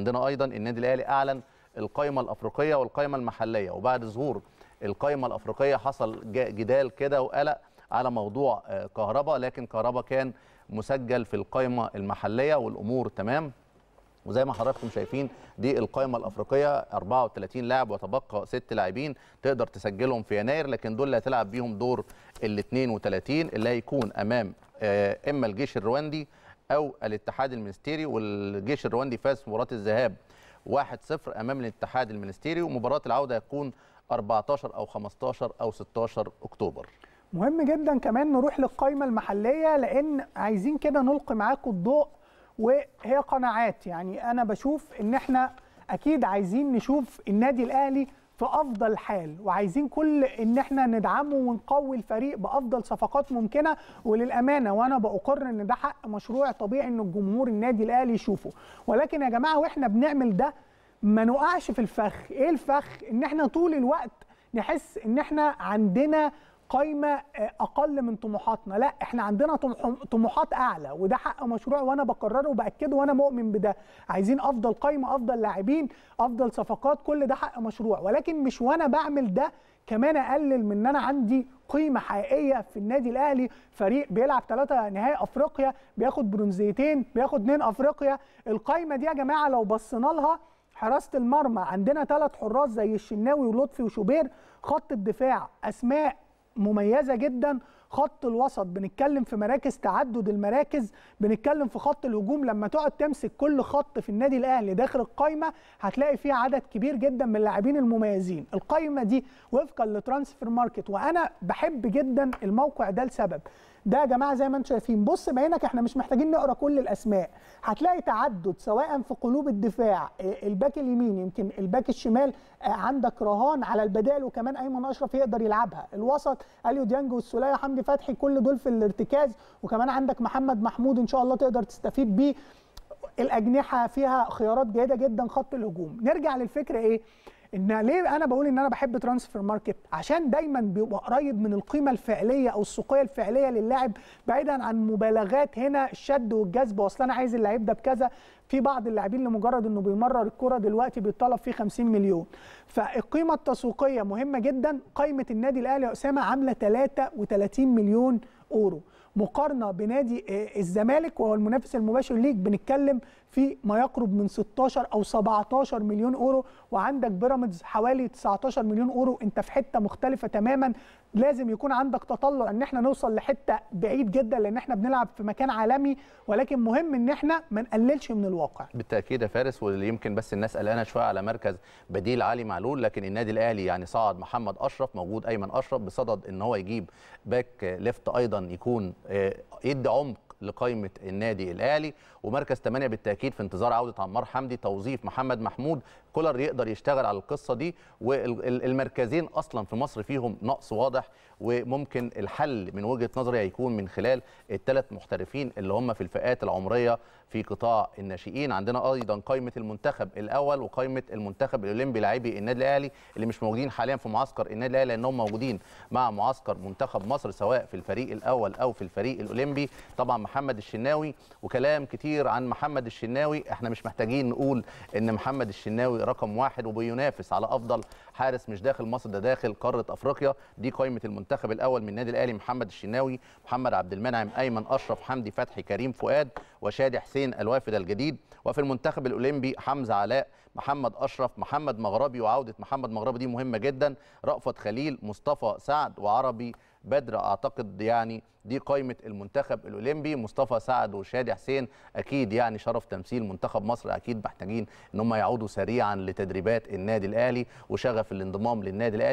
عندنا ايضا النادي الاهلي اعلن القائمه الافريقيه والقائمه المحليه وبعد ظهور القائمه الافريقيه حصل جدال كده وقلق على موضوع آه، كهربا لكن كهربا كان مسجل في القائمه المحليه والامور تمام وزي ما حضراتكم شايفين دي القائمه الافريقيه 34 لاعب وتبقى ست لاعبين تقدر تسجلهم في يناير لكن دول اللي هتلعب بيهم دور ال 32 اللي هيكون امام آه، اما الجيش الرواندي او الاتحاد المنستيري والجيش الرواندي فاز مباراه الذهاب 1-0 امام الاتحاد المنستيري ومباراه العوده هتكون 14 او 15 او 16 اكتوبر مهم جدا كمان نروح للقائمه المحليه لان عايزين كده نلقي معاكم الضوء وهي قناعات يعني انا بشوف ان احنا اكيد عايزين نشوف النادي الاهلي في افضل حال وعايزين كل ان احنا ندعمه ونقوي الفريق بافضل صفقات ممكنه وللامانه وانا باقر ان ده حق مشروع طبيعي ان الجمهور النادي الاهلي يشوفه ولكن يا جماعه واحنا بنعمل ده ما نقعش في الفخ ايه الفخ ان احنا طول الوقت نحس ان احنا عندنا قايمه آه، اقل من طموحاتنا لا احنا عندنا طموحات اعلى وده حق مشروع وانا بكرره وباكده وانا مؤمن بده عايزين افضل قايمه افضل لاعبين افضل صفقات كل ده حق مشروع ولكن مش وانا بعمل ده كمان اقلل من ان انا عندي قيمه حقيقيه في النادي الاهلي فريق بيلعب ثلاثه نهائي افريقيا بياخد برونزيتين بياخد اثنين افريقيا القايمه دي يا جماعه لو بصينا لها حراسه المرمى عندنا ثلاث حراس زي الشناوي ولطفي وشوبير خط الدفاع اسماء مميزه جدا خط الوسط بنتكلم في مراكز تعدد المراكز بنتكلم في خط الهجوم لما تقعد تمسك كل خط في النادي الاهلي داخل القايمه هتلاقي فيه عدد كبير جدا من اللاعبين المميزين القايمه دي وفقا لترانسفير ماركت وانا بحب جدا الموقع ده لسبب ده يا جماعه زي ما انتم شايفين بص بعينك احنا مش محتاجين نقرا كل الاسماء هتلاقي تعدد سواء في قلوب الدفاع آه، الباك اليمين يمكن الباك الشمال آه، عندك رهان على البدائل وكمان ايمن اشرف يقدر يلعبها الوسط اليو ديانج والسوليه حمدي فتحي كل دول في الارتكاز وكمان عندك محمد محمود ان شاء الله تقدر تستفيد بيه الاجنحه فيها خيارات جيده جدا خط الهجوم نرجع للفكره ايه ان ليه انا بقول ان انا بحب ترانسفير ماركت عشان دايما بيبقى قريب من القيمه الفعليه او السوقيه الفعليه للاعب بعيدا عن مبالغات هنا الشد والجذب واصل انا عايز اللعيب ده بكذا في بعض اللاعبين لمجرد انه بيمرر الكره دلوقتي بيطلب فيه 50 مليون فالقيمه التسويقيه مهمه جدا قائمه النادي الاهلي يا اسامه عامله 33 مليون اورو مقارنه بنادي آه، الزمالك وهو المنافس المباشر ليك بنتكلم في ما يقرب من 16 او 17 مليون اورو وعندك بيراميدز حوالي 19 مليون اورو انت في حته مختلفه تماما لازم يكون عندك تطلع ان احنا نوصل لحته بعيد جدا لان احنا بنلعب في مكان عالمي ولكن مهم ان احنا ما نقللش من الواقع بالتاكيد يا فارس واللي يمكن بس الناس قلقانه شويه على مركز بديل علي معلول لكن النادي الاهلي يعني صعد محمد اشرف موجود ايمن اشرف بصدد ان هو يجيب باك ليفت ايضا يكون آه، يدي عمق لقائمه النادي الاهلي ومركز 8 بالتاكيد في انتظار عوده عمار حمدي توظيف محمد محمود كولر يقدر يشتغل على القصه دي والمركزين اصلا في مصر فيهم نقص واضح وممكن الحل من وجهه نظري هيكون من خلال الثلاث محترفين اللي هم في الفئات العمريه في قطاع الناشئين عندنا ايضا قائمه المنتخب الاول وقائمه المنتخب الاولمبي لاعبي النادي الاهلي اللي مش موجودين حاليا في معسكر النادي الاهلي لانهم موجودين مع معسكر منتخب مصر سواء في الفريق الاول او في الفريق الفريق الاولمبي طبعا محمد الشناوي وكلام كتير عن محمد الشناوي احنا مش محتاجين نقول ان محمد الشناوي رقم واحد وبينافس على افضل حارس مش داخل مصر ده داخل قاره افريقيا دي قائمه المنتخب الاول من النادي الاهلي محمد الشناوي محمد عبد المنعم ايمن اشرف حمدي فتحي كريم فؤاد وشادي حسين الوافد الجديد وفي المنتخب الاولمبي حمزه علاء محمد اشرف محمد مغربي وعوده محمد مغربي دي مهمه جدا رأفت خليل مصطفى سعد وعربي بدر اعتقد يعني دي قائمه المنتخب الاولمبي مصطفى سعد وشادي حسين اكيد يعني شرف تمثيل منتخب مصر اكيد محتاجين ان هم يعودوا سريعا لتدريبات النادي الاهلي وشغف الانضمام للنادي الاهلي